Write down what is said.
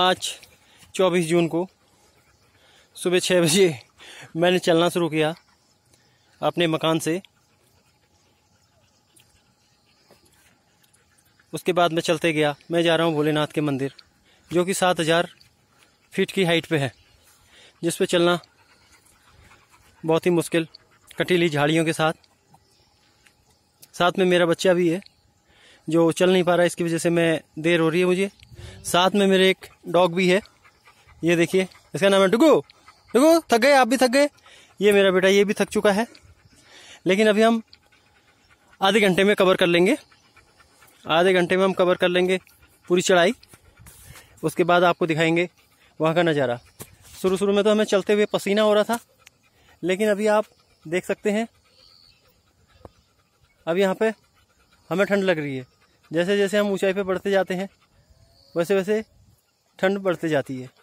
आज 24 जून को सुबह छः बजे मैंने चलना शुरू किया अपने मकान से उसके बाद मैं चलते गया मैं जा रहा हूँ भोलेनाथ के मंदिर जो कि सात हज़ार फीट की हाइट पे है जिस पे चलना बहुत ही मुश्किल कटीली झाड़ियों के साथ साथ में मेरा बच्चा भी है जो चल नहीं पा रहा है इसकी वजह से मैं देर हो रही है मुझे साथ में मेरे एक डॉग भी है ये देखिए इसका नाम है डुगो डुगो थक गए आप भी थक गए ये मेरा बेटा ये भी थक चुका है लेकिन अभी हम आधे घंटे में कवर कर लेंगे आधे घंटे में हम कवर कर लेंगे पूरी चढ़ाई उसके बाद आपको दिखाएंगे वहाँ का नज़ारा शुरू शुरू में तो हमें चलते हुए पसीना हो रहा था लेकिन अभी आप देख सकते हैं अब यहाँ पे हमें ठंड लग रही है जैसे जैसे हम ऊंचाई पे बढ़ते जाते हैं वैसे वैसे ठंड बढ़ते जाती है